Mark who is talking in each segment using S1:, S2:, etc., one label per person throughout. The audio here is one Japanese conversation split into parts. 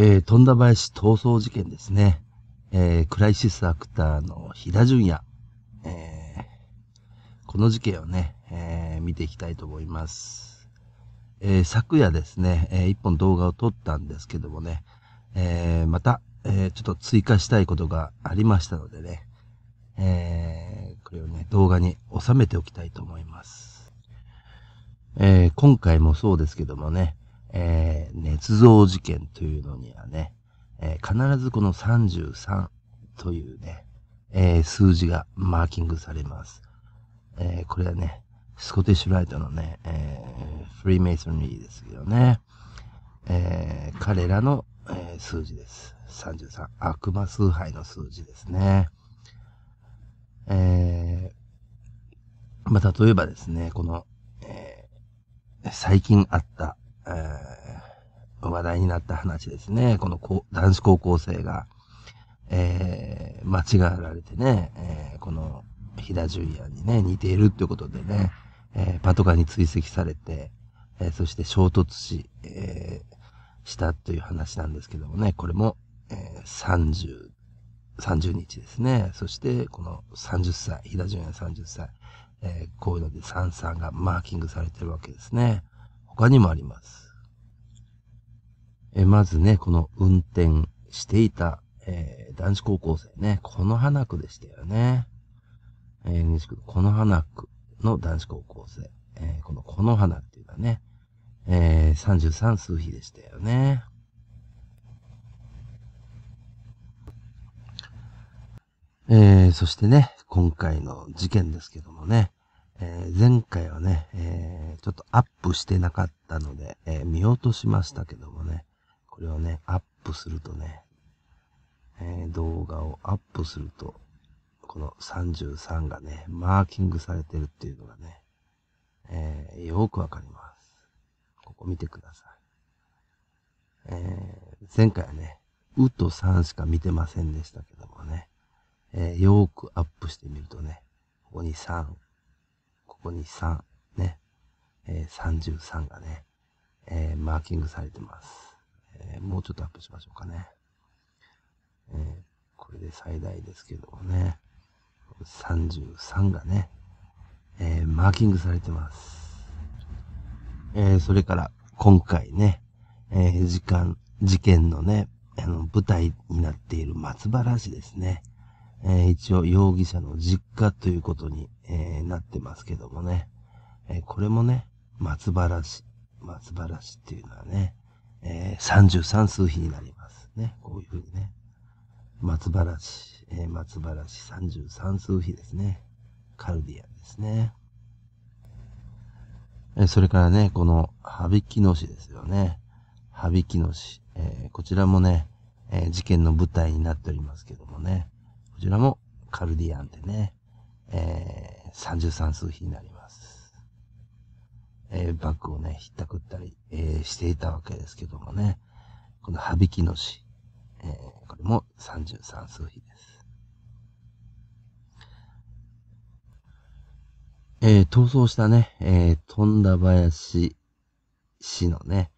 S1: えー、富田林逃走事件ですね。えー、クライシスアクターの飛田淳也。えー、この事件をね、えー、見ていきたいと思います。えー、昨夜ですね、えー、一本動画を撮ったんですけどもね、えー、また、えー、ちょっと追加したいことがありましたのでね、えー、これをね、動画に収めておきたいと思います。えー、今回もそうですけどもね、えー、捏造事件というのにはね、えー、必ずこの33というね、えー、数字がマーキングされます。えー、これはね、スコティッシュライトのね、えー、フリーメイソンリーですけどね、えー、彼らの、えー、数字です。33。悪魔崇拝の数字ですね。えー、まあ、例えばですね、この、えー、最近あった、えー、話題になった話ですね。この男子高校生が、えー、間違えられてね、えー、この、飛騨ジュリアにね、似ているってことでね、えパトカーに追跡されて、えそして衝突し、えしたという話なんですけどもね、これも、え30、30日ですね。そして、この30歳、飛騨ジュリア30歳、えこういうので33がマーキングされてるわけですね。他にもあります。えまずね、この運転していた、えー、男子高校生ね、この花区でしたよね。えー、西区のこの花区の男子高校生。えー、このこの花っていうのはね、えー、33数比でしたよね。えー、そしてね、今回の事件ですけどもね、えー、前回はね、えー、ちょっとアップしてなかったので、えー、見落としましたけどもね、これをね、アップするとね、え動画をアップすると、この33がね、マーキングされてるっていうのがね、えよくわかります。ここ見てください。え前回はね、うと3しか見てませんでしたけどもね、えよーくアップしてみるとね、ここに3、こに3、ね、えー、33がね、えー、マーキングされてます、えー、もうちょっとアップしましょうかね。えー、これで最大ですけどもね、33がね、えマーキングされてます。えそれから今回ね、え時間、事件のね、あの、舞台になっている松原市ですね。え一応容疑者の実家ということに、えなってますけどもね。えこれもね、松原市。松原市っていうのはね、え33数比になりますね。こういうふうにね。松原市、え松原市33数比ですね。カルディアですね。えそれからね、この、羽き野市ですよね。羽引野市。えこちらもね、え事件の舞台になっておりますけどもね。こちらもカルディアンでね、えー、33数比になります。えー、バッグをね、ひったくったり、えー、していたわけですけどもね、この羽びきの詩、えー、これも33数比です。えー、逃走したね、えー、富田林市のね、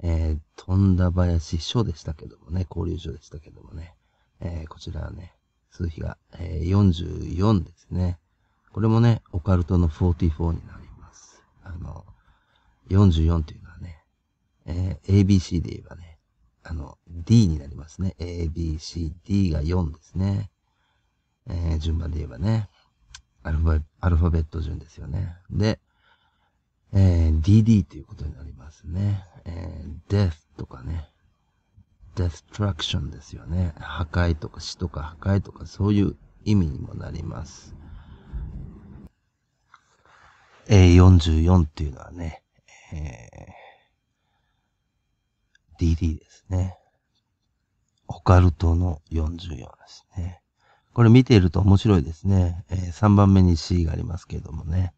S1: えー、富田林署でしたけどもね、交流所でしたけどもね、えー、こちらはね、数比が、えー、44ですね。これもね、オカルトの44になります。あの、44というのはね、えー、ABC で言えばね、あの、D になりますね。A, B, C, D が4ですね。えー、順番で言えばね、アルファ、アルファベット順ですよね。で、えー、DD ということになりますね。えー、death とかね、destruction ですよね。破壊とか死とか破壊とかそういう意味にもなります。A44 っていうのはね、えー、DD ですね。オカルトの44ですね。これ見ていると面白いですね。えー、3番目に C がありますけどもね。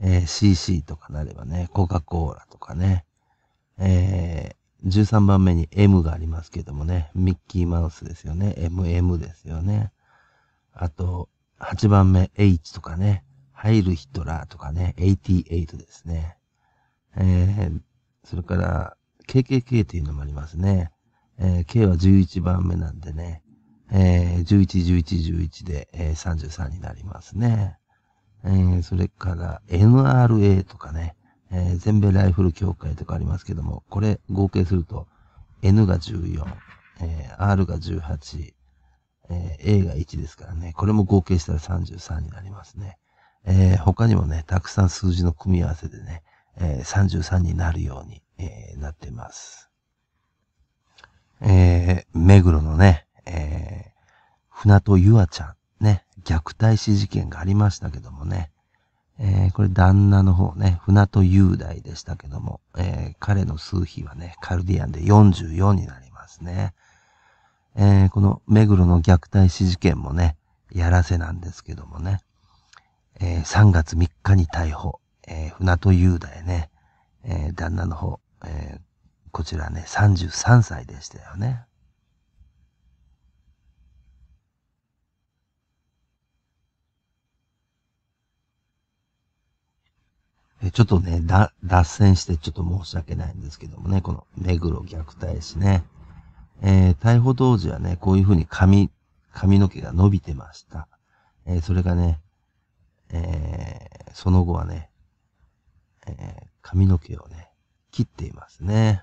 S1: えー、CC とかなればね、コカ・コーラとかね、え13番目に M がありますけどもね、ミッキーマウスですよね。MM ですよね。あと、8番目 H とかね、ハイルヒトラーとかね、88ですね。えー、それから、KKK というのもありますね。えー、K は11番目なんでね、えー、11、11、11で、えー、33になりますね。えー、それから NRA とかね、えー、全米ライフル協会とかありますけども、これ合計すると N が14、えー、R が18、えー、A が1ですからね、これも合計したら33になりますね。えー、他にもね、たくさん数字の組み合わせでね、えー、33になるように、えー、なってます。えー、目黒のね、えー、船戸ゆあちゃん、ね、虐待死事件がありましたけどもね、えー、これ旦那の方ね、船戸雄大でしたけども、えー、彼の数比はね、カルディアンで44になりますね。えー、この目黒の虐待死事件もね、やらせなんですけどもね、え3月3日に逮捕、え船戸雄大ね、え旦那の方、えこちらね、33歳でしたよね。ちょっとね、だ、脱線してちょっと申し訳ないんですけどもね、この目黒虐待死ね。えー、逮捕当時はね、こういうふうに髪、髪の毛が伸びてました。えー、それがね、えー、その後はね、え髪の毛をね、切っていますね。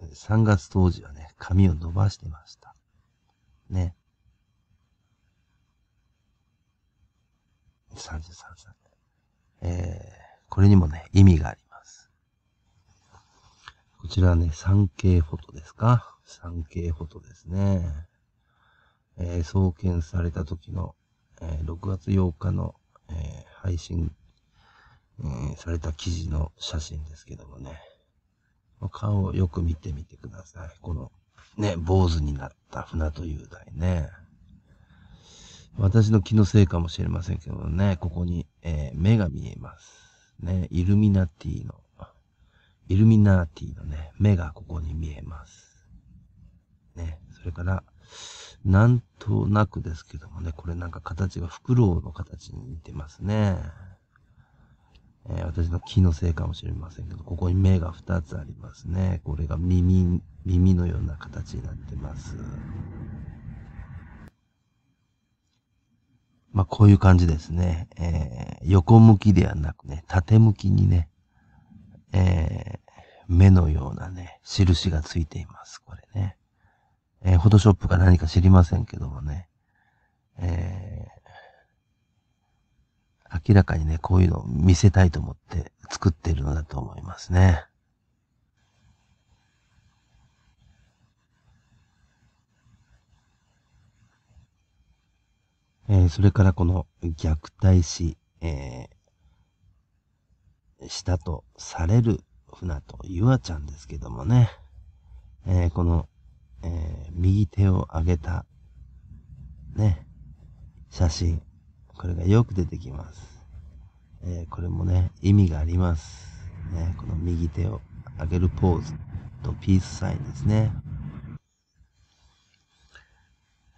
S1: 3月当時はね、髪を伸ばしてました。ね。33歳。えー、これにもね、意味があります。こちらね、3K フォトですか ?3K フォトですね。えー、送検された時の、えー、6月8日の、えー、配信、えー、された記事の写真ですけどもね。顔をよく見てみてください。この、ね、坊主になった船という台ね。私の気のせいかもしれませんけどね、ここに、えー、目が見えます。ね、イルミナティの、イルミナーティのね、目がここに見えます。ね、それから、なんとなくですけどもね、これなんか形がフクロウの形に似てますね。えー、私の気のせいかもしれませんけど、ここに目が2つありますね。これが耳、耳のような形になってます。まあ、こういう感じですね。えー、横向きではなくね、縦向きにね、えー、目のようなね、印がついています。これね。えー、フォトショップか何か知りませんけどもね。えー、明らかにね、こういうのを見せたいと思って作っているのだと思いますね。えー、それからこの虐待死、えー、したとされる船とゆあちゃんですけどもね、えー、この、えー、右手を上げた、ね、写真、これがよく出てきます。えー、これもね、意味があります。ね、この右手を上げるポーズとピースサインですね。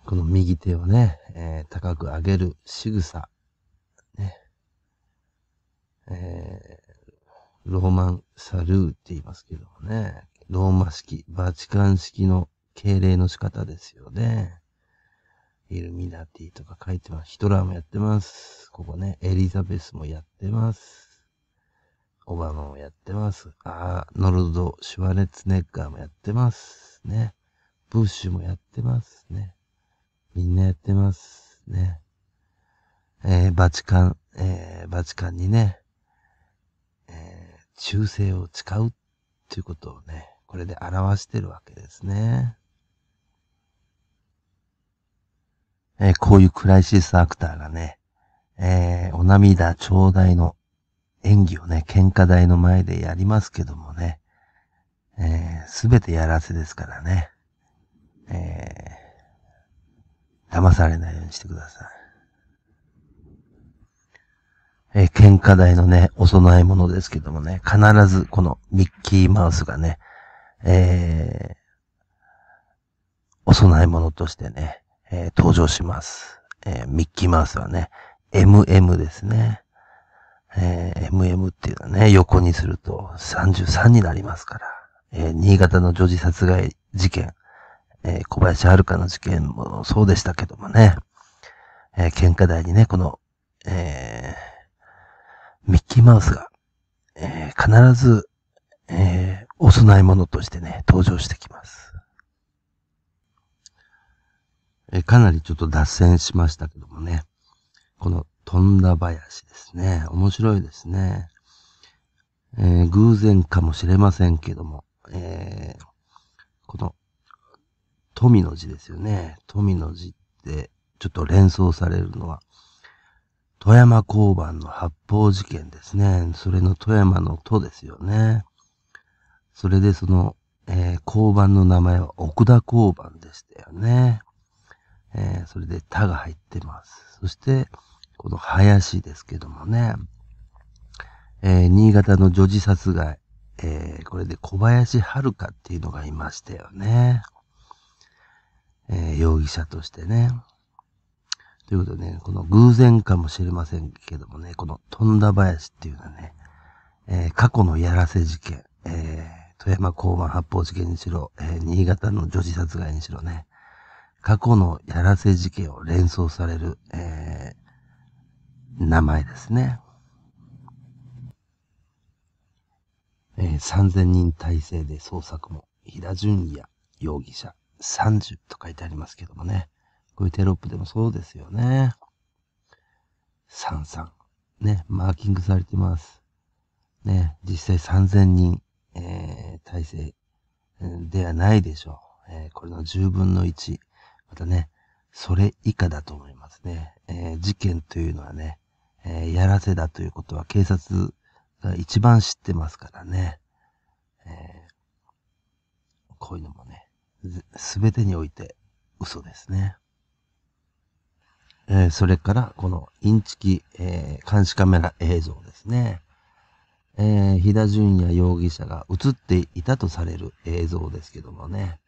S1: この右手をね、えー、高く上げる仕草。ね。えー、ローマンサルーって言いますけどもね。ローマ式、バチカン式の敬礼の仕方ですよね。イルミナティとか書いてます。ヒトラーもやってます。ここね、エリザベスもやってます。オバマもやってます。アーノルド・シュワレツネッガーもやってます。ね。ブッシュもやってますね。みんなやってますね。えー、バチカン、えー、バチカンにね、えー、忠誠を誓うということをね、これで表してるわけですね。えー、こういうクライシスアクターがね、えー、お涙頂戴の演技をね、喧嘩台の前でやりますけどもね、す、えー、べ、てやらせですからね、えー騙されないようにしてください。えー、喧嘩台のね、お供え物ですけどもね、必ずこのミッキーマウスがね、えー、お供え物としてね、えー、登場します。えー、ミッキーマウスはね、MM ですね。えー、MM っていうのはね、横にすると33になりますから。えー、新潟の女児殺害事件、えー、小林遥の事件もそうでしたけどもね、えー、喧嘩台にね、この、えー、ミッキーマウスが、えー、必ず、えー、お供え物としてね、登場してきます。えかなりちょっと脱線しましたけどもね、この富田林ですね、面白いですね。え偶然かもしれませんけども、えこの富の字ですよね。富の字って、ちょっと連想されるのは、富山交番の発砲事件ですね。それの富山の都ですよね。それでその、えー、交番の名前は奥田交番でしたよね。えー、それで田が入ってます。そして、この林ですけどもね、えー、新潟の女児殺害、えこれで小林遥っていうのがいましたよね。えー、容疑者としてね。ということでね、この偶然かもしれませんけどもね、この富田林っていうのはね、えー、過去のやらせ事件、えー、富山港湾発砲事件にしろ、えー、新潟の女児殺害にしろね、過去のやらせ事件を連想される、えー、名前ですね。えー、3000人体制で捜索も、平淳也容疑者、30と書いてありますけどもね。こういうテロップでもそうですよね。33。ね、マーキングされてます。ね、実際3000人、えー、体制ではないでしょう。えー、これの10分の1。またね、それ以下だと思いますね。えー、事件というのはね、えー、やらせだということは警察が一番知ってますからね。えー、こういうのもね、すべてにおいて嘘ですね。えー、それから、このインチキ、えー、監視カメラ映像ですね。えー、日田淳也容疑者が映っていたとされる映像ですけどもね。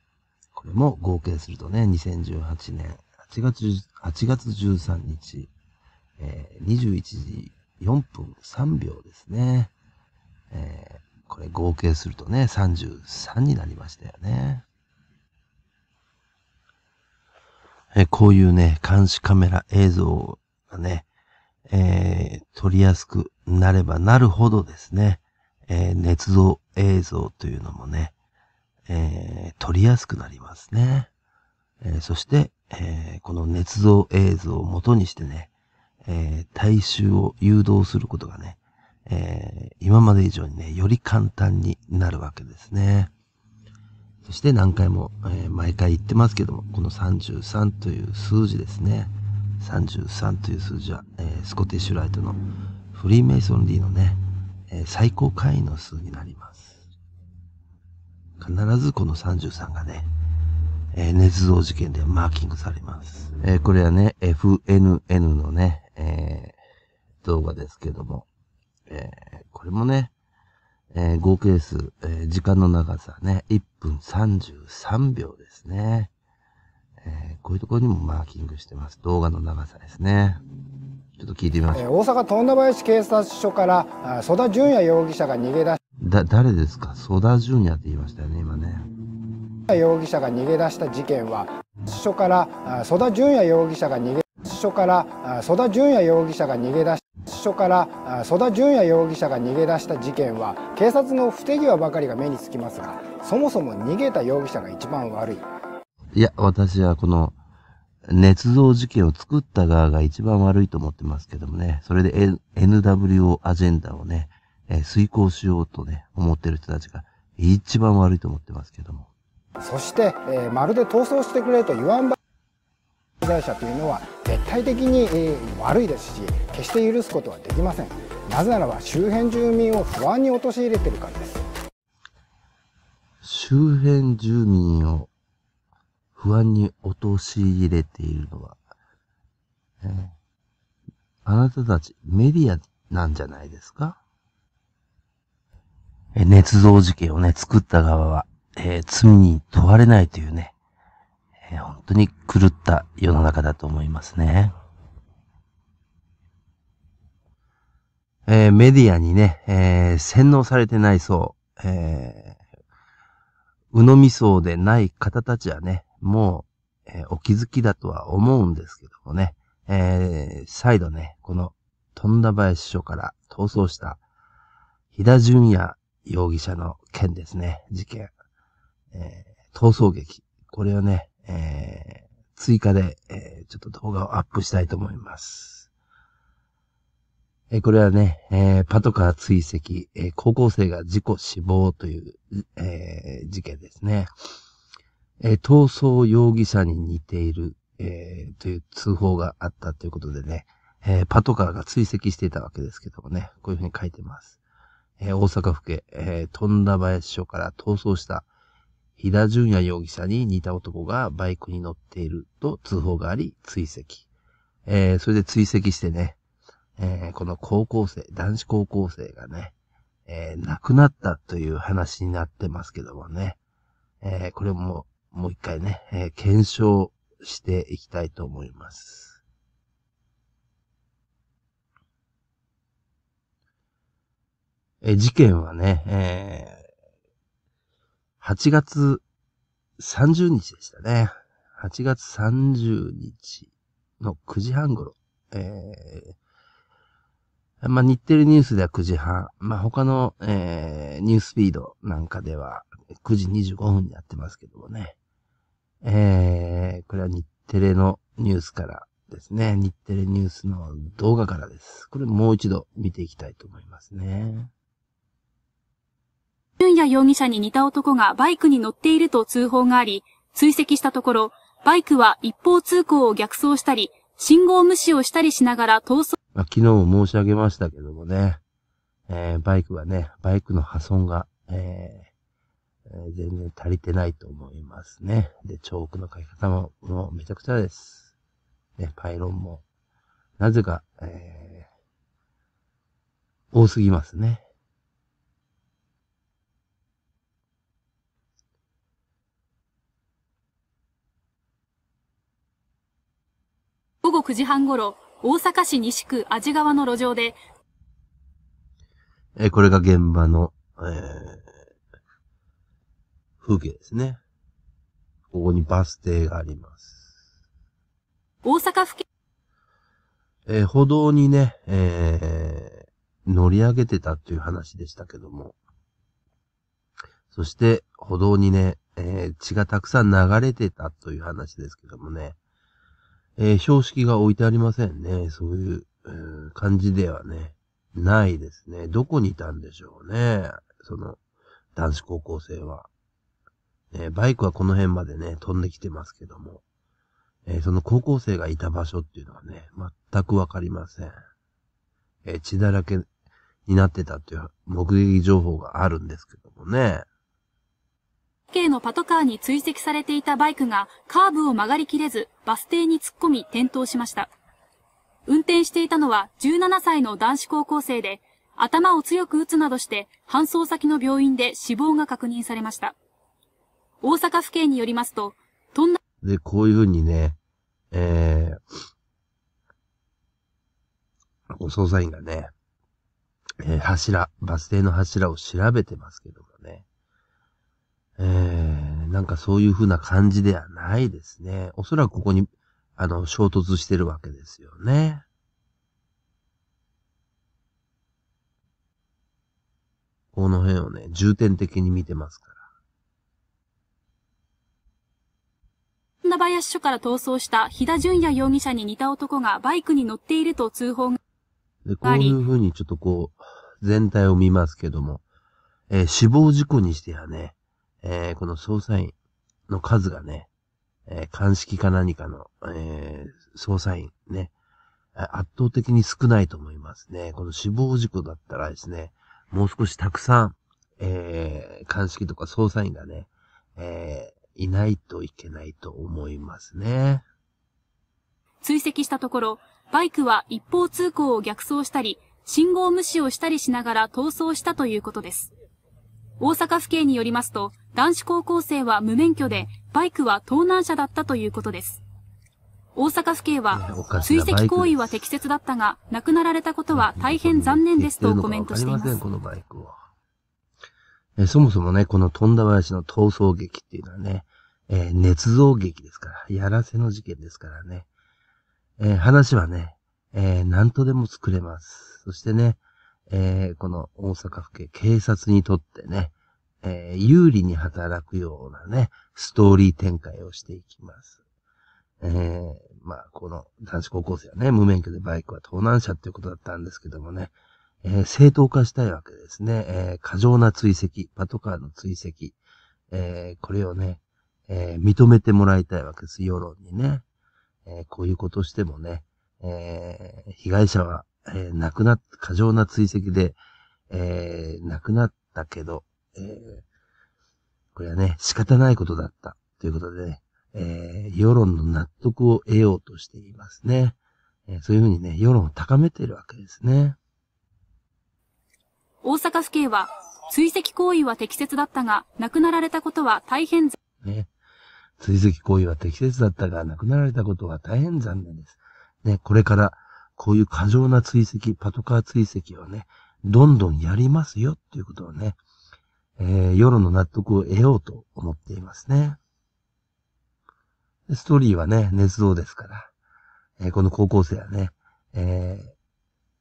S1: これも合計するとね、2018年8月 ,8 月13日、えー、21時4分3秒ですね。えー、これ合計するとね、33になりましたよね。えこういうね、監視カメラ映像がね、えー、撮りやすくなればなるほどですね、えー、捏造映像というのもね、えー、撮りやすくなりますね。えそして、えこの捏造映像を元にしてね、え大衆を誘導することがね、え今まで以上にね、より簡単になるわけですね。そして何回も、えー、毎回言ってますけども、この33という数字ですね。33という数字は、えー、スコティッシュライトのフリーメイソンリーのね、えー、最高会員の数になります。必ずこの33がね、えー、捏造事件でマーキングされます。えー、これはね、FNN のね、えー、動画ですけども、えー、これもね、えー、合計数、えー、時間の長さね、1分33秒ですね。えー、こういうところにもマーキングしてます。動画の長さですね。ちょっと聞いてみましょう。大阪富田林警察署から、あ曽田淳也容疑者が逃げ出しだ、誰ですか曽田淳也って言いましたよね、今ね。容疑者が逃げ出した事件は、署から、あ曽田淳也容疑者が逃げ署から曽田淳也容疑者が逃げ出し署から曽田淳也容疑者が逃げ出した事件は警察の不手際ばかりが目につきますがそもそも逃げた容疑者が一番悪いいや私はこの捏造事件を作った側が一番悪いと思ってますけどもねそれで、N、NWO アジェンダをね、え遂行しようとね思ってる人たちが一番悪いと思ってますけどもそして、えー、まるで逃走してくれと言わんば犯罪者というのは絶対的に悪いですし決して許すことはできませんなぜならば周辺住民を不安に陥れてるからです周辺住民を不安に陥れているのは、えー、あなたたちメディアなんじゃないですかえ、捏造事件をね、作った側は、えー、罪に問われないというね、えー、本当に狂った世の中だと思いますね。えー、メディアにね、えー、洗脳されてない層、えー、鵜呑み層でない方たちはね、もう、えー、お気づきだとは思うんですけどもね、えー、再度ね、この、富田林署から逃走した、飛田淳也容疑者の件ですね、事件、えー、逃走劇。これをね、えー、追加で、えー、ちょっと動画をアップしたいと思います。えー、これはね、えー、パトカー追跡、えー、高校生が事故死亡という、えー、事件ですね。えー、逃走容疑者に似ている、えー、という通報があったということでね、えー、パトカーが追跡していたわけですけどもね、こういうふうに書いてます。えー、大阪府警、えー、富田林署から逃走した飛田淳也容疑者に似た男がバイクに乗っていると通報があり、追跡。えー、それで追跡してね、えー、この高校生、男子高校生がね、えー、亡くなったという話になってますけどもね、えこれも、もう一回ね、え検証していきたいと思います。え事件はね、え8月30日でしたね。8月30日の9時半頃。えー、まあ、日テレニュースでは9時半。まあ、他の、えー、ニュースピードなんかでは9時25分にやってますけどもね。えー、これは日テレのニュースからですね。日テレニュースの動画からです。これもう一度見ていきたいと思いますね。
S2: 俊也容疑者に似た男がバイクに乗っていると通報があり、追跡したところ、バイクは一方通行を逆走したり、信号無視をしたりしながら逃走。昨
S1: 日も申し上げましたけどもね、えー、バイクはね、バイクの破損が、えー、えー、全然足りてないと思いますね。で、チョークの書き方ももうめちゃくちゃです。ね、パイロンも、なぜか、えー、多すぎますね。
S2: 午9時半ごろ、大阪市西区治川の路上で、
S1: えこれが現場の、えー、風景ですね。ここにバス停があり
S2: ます。大阪府県。
S1: えー、歩道にね、えー、乗り上げてたという話でしたけども。そして、歩道にね、えー、血がたくさん流れてたという話ですけどもね。えー、標識が置いてありませんね。そういう、うー、感じではね、ないですね。どこにいたんでしょうね。その、男子高校生は。えー、バイクはこの辺までね、飛んできてますけども。えー、その高校生がいた場所っていうのはね、全くわかりません。えー、血だらけになってたっていう目撃情報があるんですけどもね。
S2: 警のパトカーに追跡されていたバイクがカーブを曲がりきれずバス停に突っ込み転倒しました。運転していたのは17歳の男子高校生で、頭を強く打つなどして搬送先の病院で死亡が確認されました。大阪府警によりますと、とんな。
S1: で、こういうふうにね、えー、お捜査員がね、えー、柱、バス停の柱を調べてますけどもね。えー、なんかそういう風な感じではないですね。おそらくここに、あの、衝突してるわけですよね。この辺をね、重点的に見てますか
S2: ら。名林署から逃走した飛田淳也容疑者に似た男がバイクに乗っていると通報が
S1: こういう風にちょっとこう、全体を見ますけども、えー、死亡事故にしてはね、えー、この捜査員の数がね、えー、鑑識か何かの、えー、捜査員ね、圧倒的に少ないと思いますね。この死亡事故だったらですね、もう少したくさん、えー、鑑識とか捜査員がね、えー、いないといけないと思いますね。
S2: 追跡したところ、バイクは一方通行を逆走したり、信号無視をしたりしながら逃走したということです。大阪府警によりますと、男子高校生は無免許で、バイクは盗難車だったということです。大阪府警は、追跡行為は適切だったが、亡くなられたことは大変残念ですとコメントしています。この
S1: バイクは。えそもそもね、この富田林の逃走劇っていうのはね、えー、捏造劇ですから、やらせの事件ですからね。えー、話はね、えー、何とでも作れます。そしてね、えー、この大阪府警警察にとってね、えー、有利に働くようなね、ストーリー展開をしていきます。えー、まあ、この男子高校生はね、無免許でバイクは盗難車っていうことだったんですけどもね、えー、正当化したいわけですね。えー、過剰な追跡、パトカーの追跡、えー、これをね、えー、認めてもらいたいわけです、世論にね。えー、こういうことしてもね、えー、被害者はえー、亡くなっ、過剰な追跡で、えー、亡くなったけど、えー、これはね、仕方ないことだった。ということでね、えー、世論の納得を得ようとしていますね。えー、そういうふうにね、世論を高めているわけですね。
S2: 大阪府警は、追跡行為は適切だったが、亡くなられたことは大変、
S1: ね、追跡行為は適切だったが、亡くなられたことは大変残念です。ね、これから、こういう過剰な追跡、パトカー追跡をね、どんどんやりますよっていうことをね、えー、世論の納得を得ようと思っていますね。ストーリーはね、捏造ですから、えー、この高校生はね、え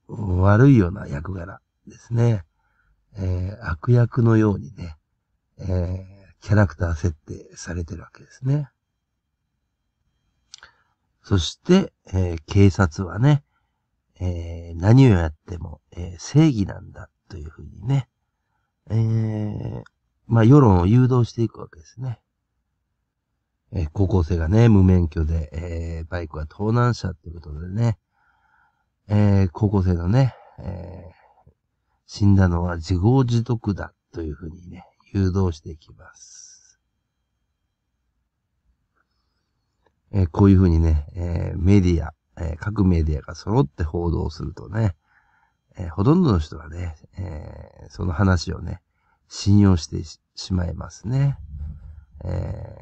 S1: ー、悪いような役柄ですね。えー、悪役のようにね、えー、キャラクター設定されてるわけですね。そして、えー、警察はね、えー、何をやっても、えー、正義なんだというふうにね、えー、まあ、世論を誘導していくわけですね。えー、高校生がね、無免許で、えー、バイクは盗難車ということでね、えー、高校生のね、えー、死んだのは自業自得だというふうにね、誘導していきます。えー、こういうふうにね、えー、メディア、えー、各メディアが揃って報道するとね、えー、ほとんどの人はね、えー、その話をね、信用してしまいますね。え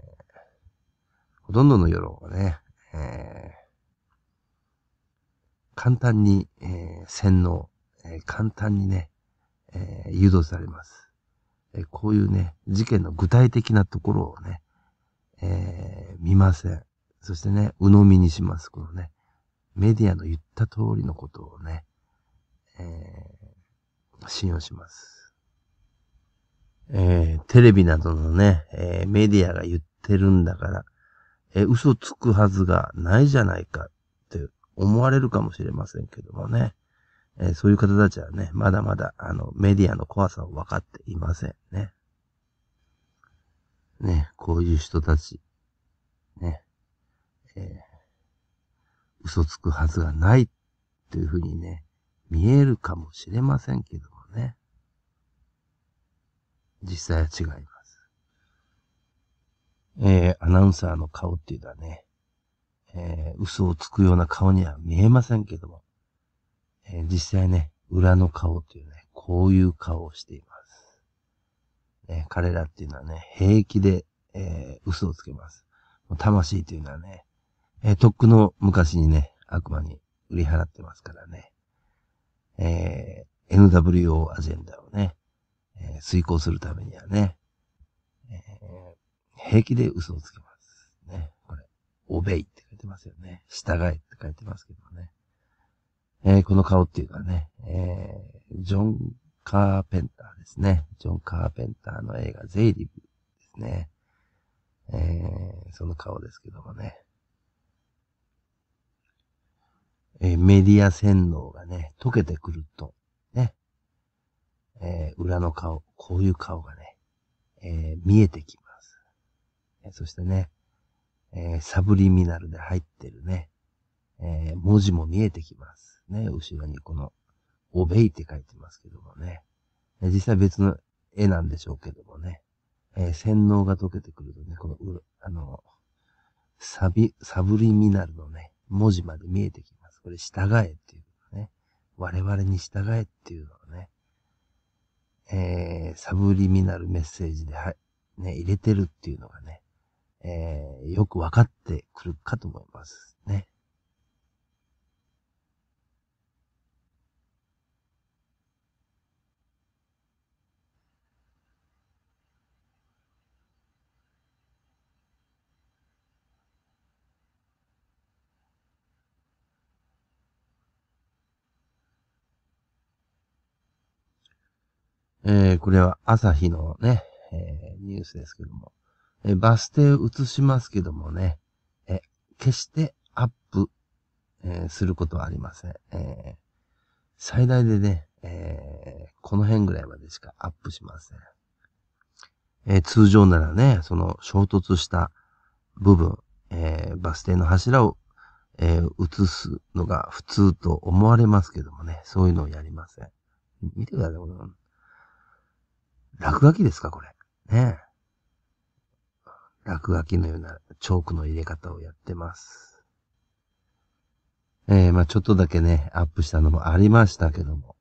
S1: ほとんどの世論はね、え簡単に、え洗脳、え簡単にね、え誘導されます、えこういうね、事件の具体的なところをね、え見ません。そしてね、鵜呑みにします。このね、メディアの言った通りのことをね、えー、信用します。えー、テレビなどのね、えー、メディアが言ってるんだから、え嘘つくはずがないじゃないかって思われるかもしれませんけどもね、えそういう方たちはね、まだまだあのメディアの怖さを分かっていませんね。ね、こういう人たち、ね、え嘘つくはずがないというふうにね、見えるかもしれませんけどもね。実際は違います。えー、アナウンサーの顔っていうのはね、えー、嘘をつくような顔には見えませんけども、えー、実際ね、裏の顔というね、こういう顔をしています。えー、彼らっていうのはね、平気で、えー、嘘をつけます。魂というのはね、えー、とっくの昔にね、悪魔に売り払ってますからね。えー、NWO アジェンダをね、えー、遂行するためにはね、えー、平気で嘘をつきます。ね。これ、おべいって書いてますよね。従えって書いてますけどね。えー、この顔っていうかね、えー、ジョン・カーペンターですね。ジョン・カーペンターの映画、ゼイリブですね。えー、その顔ですけどもね。えー、メディア洗脳がね、溶けてくると、ね、えー、裏の顔、こういう顔がね、えー、見えてきます。えそしてね、えサブリミナルで入ってるね、え文字も見えてきます。ね、後ろにこの、オベイって書いてますけどもね。実際別の絵なんでしょうけどもね。え洗脳が溶けてくるとね、この、あの、サビ、サブリミナルのね、文字まで見えてきます。これ従えっていうね、我々に従えっていうのをね、えー、サブリミナルメッセージで、はい、ね、入れてるっていうのがね、えー、よくわかってくるかと思います。えー、これは朝日のね、えー、ニュースですけども、えー、バス停映しますけどもね、え決してアップ、えすることはありません。え最大でね、えこの辺ぐらいまでしかアップしません。え通常ならね、その衝突した部分、えバス停の柱を、え映すのが普通と思われますけどもね、そういうのをやりません。見てください、落書きですか、これ。ねえ。落書きのようなチョークの入れ方をやってます。えー、まあちょっとだけね、アップしたのもありましたけども。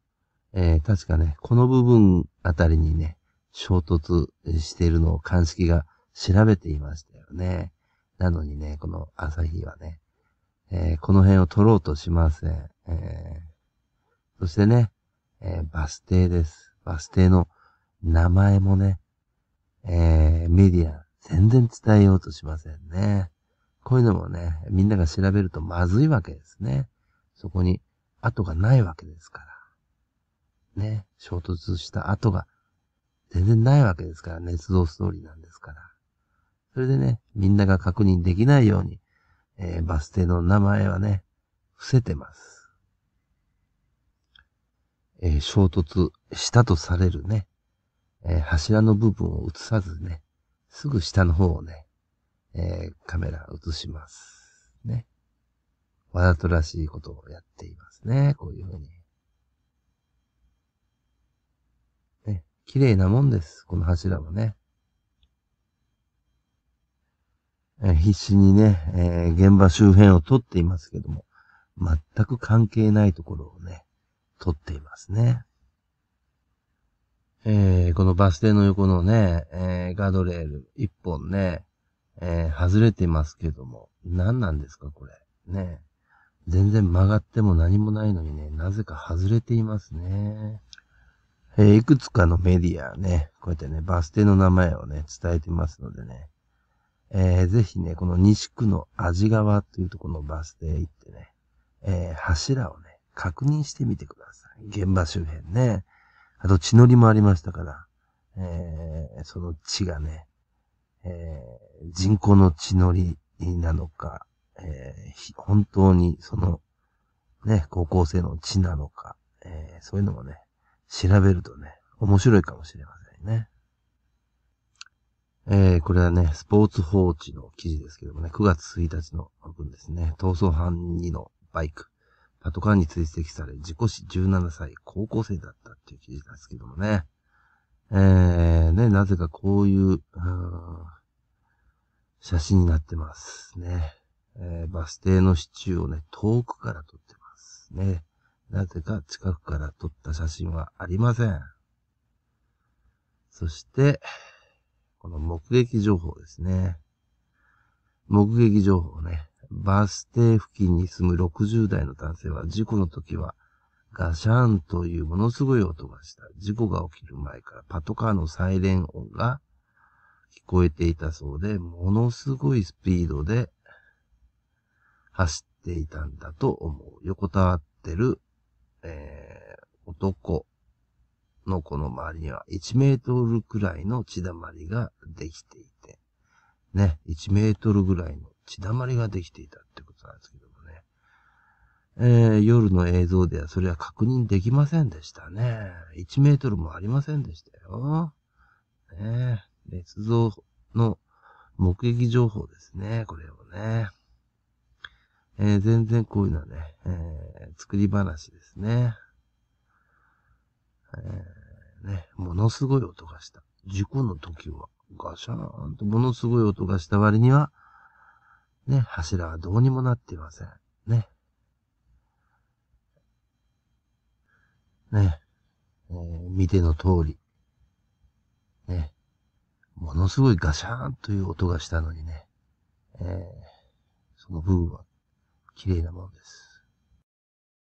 S1: えー、確かね、この部分あたりにね、衝突しているのを鑑識が調べていましたよね。なのにね、この朝日はね、えー、この辺を取ろうとしません。えー、そしてね、えー、バス停です。バス停の名前もね、えー、メディア、全然伝えようとしませんね。こういうのもね、みんなが調べるとまずいわけですね。そこに後がないわけですから。ね、衝突した後が全然ないわけですから、捏造ストーリーなんですから。それでね、みんなが確認できないように、えー、バス停の名前はね、伏せてます。えー、衝突したとされるね、えー、柱の部分を映さずね、すぐ下の方をね、えー、カメラ映します。ね。わざとらしいことをやっていますね。こういうふうに。ね。綺麗なもんです。この柱もね。えー、必死にね、えー、現場周辺を撮っていますけども、全く関係ないところをね、撮っていますね。えー、このバス停の横のね、えー、ガードレール一本ね、えー、外れてますけども、何なんですかこれ。ね。全然曲がっても何もないのにね、なぜか外れていますね。えー、いくつかのメディアね、こうやってね、バス停の名前をね、伝えてますのでね、えー、ぜひね、この西区の味川というところのバス停行ってね、えー、柱をね、確認してみてください。現場周辺ね。あと血のりもありましたから、えー、その血がね、えー、人工の血のりなのか、えー、本当にその、ね、高校生の血なのか、えー、そういうのもね、調べるとね、面白いかもしれませんね。えー、これはね、スポーツ報知の記事ですけどもね、9月1日の分ですね、逃走犯2のバイク。パと、カに追跡され、事故死17歳、高校生だったっていう記事なんですけどもね。えー、ね、なぜかこういう、う写真になってますね。えー、バス停の支柱をね、遠くから撮ってますね。なぜか近くから撮った写真はありません。そして、この目撃情報ですね。目撃情報ね。バース停付近に住む60代の男性は事故の時はガシャンというものすごい音がした。事故が起きる前からパトカーのサイレン音が聞こえていたそうで、ものすごいスピードで走っていたんだと思う。横たわってる、えー、男の子の周りには1メートルくらいの血だまりができていて、ね、1メートルぐらいの血だまりができていたってことなんですけどもね。えー、夜の映像ではそれは確認できませんでしたね。1メートルもありませんでしたよ。ねえ、捏造の目撃情報ですね、これをね。えー、全然こういうのはね、えー、作り話ですね。えー、ね、ものすごい音がした。事故の時は、ガシャーンとものすごい音がした割には、ね、柱はどうにもなっていません。ね。ね。えー、見ての通り。ね。ものすごいガシャーンという音がしたのにね。えー、その部分は綺麗なものです。